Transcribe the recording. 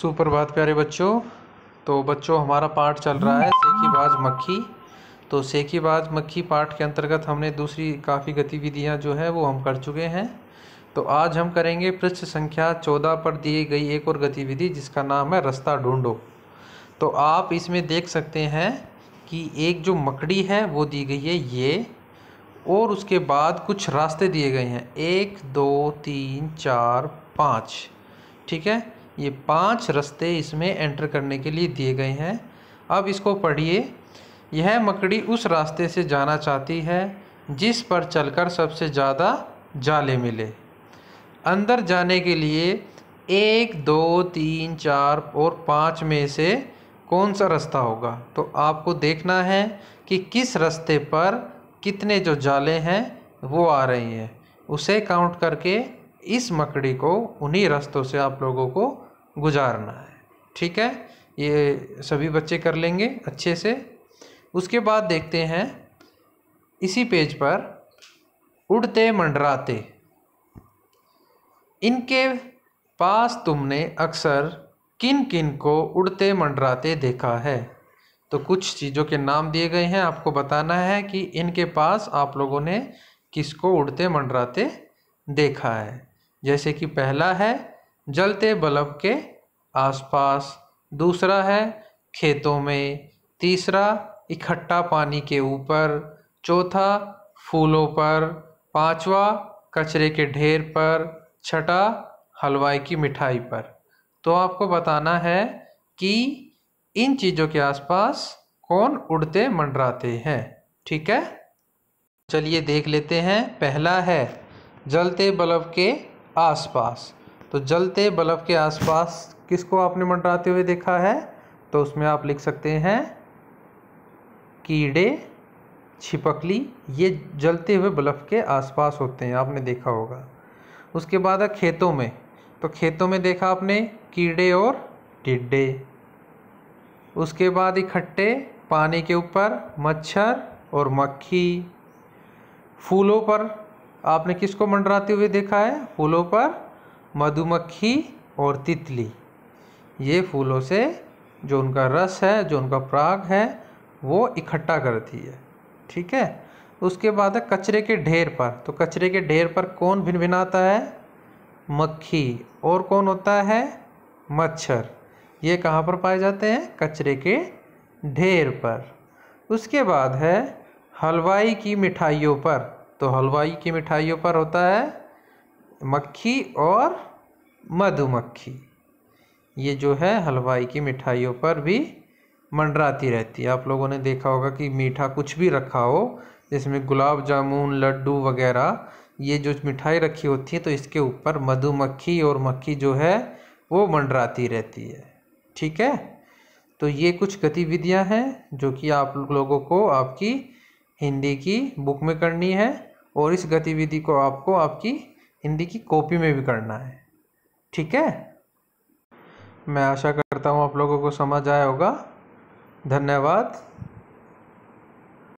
super बात प्यारे बच्चों तो बच्चों हमारा पाठ चल रहा है सेखीबाज मक्खी तो सेखीबाज मक्खी पाठ के अंतर्गत हमने दूसरी काफ़ी गतिविधियां जो है वो हम कर चुके हैं तो आज हम करेंगे पृष्ठ संख्या चौदह पर दी गई एक और गतिविधि जिसका नाम है रास्ता ढूंढो तो आप इसमें देख सकते हैं कि एक जो मकड़ी है वो दी गई है ये और उसके बाद कुछ रास्ते दिए गए हैं एक दो तीन चार पाँच ठीक है ये पांच रास्ते इसमें एंटर करने के लिए दिए गए हैं अब इसको पढ़िए यह मकड़ी उस रास्ते से जाना चाहती है जिस पर चलकर सबसे ज़्यादा जाले मिले अंदर जाने के लिए एक दो तीन चार और पाँच में से कौन सा रास्ता होगा तो आपको देखना है कि किस रास्ते पर कितने जो जाले हैं वो आ रही हैं उसे काउंट करके इस मकड़ी को उन्हीं रास्तों से आप लोगों को गुजारना है ठीक है ये सभी बच्चे कर लेंगे अच्छे से उसके बाद देखते हैं इसी पेज पर उड़ते मंडराते इनके पास तुमने अक्सर किन किन को उड़ते मंडराते देखा है तो कुछ चीज़ों के नाम दिए गए हैं आपको बताना है कि इनके पास आप लोगों ने किसको उड़ते मंडराते देखा है जैसे कि पहला है जलते बल्ब के आसपास दूसरा है खेतों में तीसरा इकट्ठा पानी के ऊपर चौथा फूलों पर पांचवा कचरे के ढेर पर छठा हलवाई की मिठाई पर तो आपको बताना है कि इन चीज़ों के आसपास कौन उड़ते मंडराते हैं ठीक है चलिए देख लेते हैं पहला है जलते बल्ब के आसपास तो जलते बल्ब के आसपास किसको आपने मंडराते हुए देखा है तो उसमें आप लिख सकते हैं कीड़े छिपकली ये जलते हुए बल्ब के आसपास होते हैं आपने देखा होगा उसके बाद है खेतों में तो खेतों में देखा आपने कीड़े और टिड्डे उसके बाद इकट्ठे पानी के ऊपर मच्छर और मक्खी फूलों पर आपने किसको मंडराते हुए देखा है फूलों पर मधुमक्खी और तितली ये फूलों से जो उनका रस है जो उनका प्राग है वो इकट्ठा करती है ठीक है उसके बाद है कचरे के ढेर पर तो कचरे के ढेर पर कौन भिन भिनाता है मक्खी और कौन होता है मच्छर ये कहाँ पर पाए जाते हैं कचरे के ढेर पर उसके बाद है हलवाई की मिठाइयों पर तो हलवाई की मिठाइयों पर होता है मक्खी और मधुमक्खी ये जो है हलवाई की मिठाइयों पर भी मंडराती रहती है आप लोगों ने देखा होगा कि मीठा कुछ भी रखा हो जिसमें गुलाब जामुन लड्डू वगैरह ये जो मिठाई रखी होती है तो इसके ऊपर मधुमक्खी और मक्खी जो है वो मंडराती रहती है ठीक है तो ये कुछ गतिविधियां हैं जो कि आप लोगों को आपकी हिंदी की बुक में करनी है और इस गतिविधि को आपको आपकी हिंदी की कॉपी में भी करना है ठीक है मैं आशा करता हूँ आप लोगों को समझ आया होगा धन्यवाद